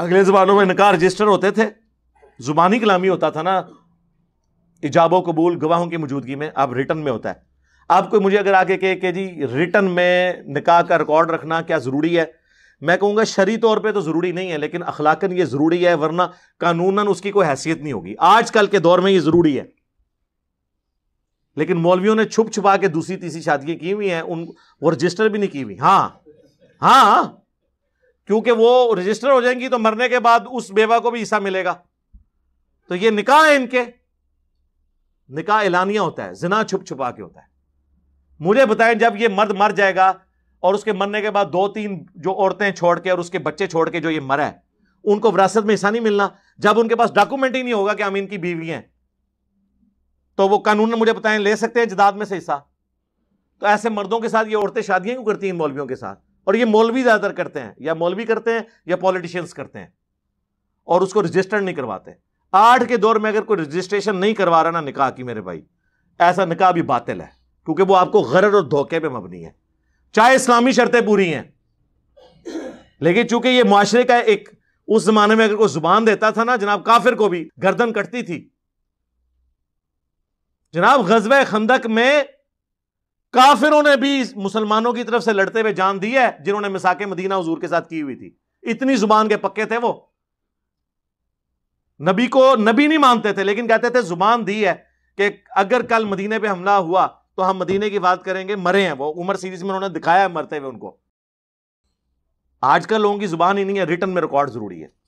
अगले ज़बानों में नकार रजिस्टर होते थे ज़ुबानी कलामी होता था ना इजाबो कबूल गवाहों की मौजूदगी में अब रिटर्न में होता है आप कोई मुझे अगर आगे कहे कि जी रिटर्न में निकाह का रिकॉर्ड रखना क्या ज़रूरी है मैं कहूंगा शरी तौर पे तो ज़रूरी नहीं है लेकिन अखलाकन ये ज़रूरी है वरना कानून उसकी कोई हैसियत नहीं होगी आजकल के दौर में ये ज़रूरी है लेकिन मौलवियों ने छुप छुपा के दूसरी तीसरी शादियां की हुई हैं उन वो रजिस्टर भी नहीं की हुई हाँ हाँ क्योंकि वो रजिस्टर हो जाएंगी तो मरने के बाद उस बेवा को भी हिस्सा मिलेगा तो ये निकाह है इनके निकाह एलानिया होता है जिना छुप छुपा के होता है मुझे बताएं जब ये मर्द मर जाएगा और उसके मरने के बाद दो तीन जो औरतें छोड़ के और उसके बच्चे छोड़ के जो ये मरा है उनको विरासत में हिस्सा नहीं मिलना जब उनके पास डॉक्यूमेंट ही नहीं होगा कि हम इनकी बीवी हैं तो वो कानून मुझे बताएं ले सकते हैं जदाद में से हिस्सा तो ऐसे मर्दों के साथ ये औरतें शादियां क्यों करती हैं मौलवियों के साथ और ये मौलवी ज़्यादातर करते हैं या मौलवी करते हैं या पॉलिटिशियंस करते हैं और उसको रजिस्टर नहीं करवाते आठ के दौर में अगर कोई रजिस्ट्रेशन नहीं करवा रहा ना निकाह की मेरे भाई ऐसा निकाह भी बातिल है क्योंकि वो आपको गरर और धोखे पे मबनी है चाहे इस्लामी शर्तें पूरी हैं लेकिन चूंकि ये माशरे का एक उस जमाने में अगर कोई जुबान देता था ना जनाब काफिर को भी गर्दन कटती थी जनाब गजब खंदक में काफिरों ने भी मुसलमानों की तरफ से लड़ते हुए जान दी है जिन्होंने मिसाके मदीना हजूर के साथ की हुई थी इतनी जुबान के पक्के थे वो नबी को नबी नहीं मानते थे लेकिन कहते थे जुबान दी है कि अगर कल मदीने पर हमला हुआ तो हम मदीने की बात करेंगे मरे हैं वो उमर सीरीज में उन्होंने दिखाया है मरते हुए उनको आजकल लोगों की जुबान ही नहीं है रिटर्न में रिकॉर्ड जरूरी है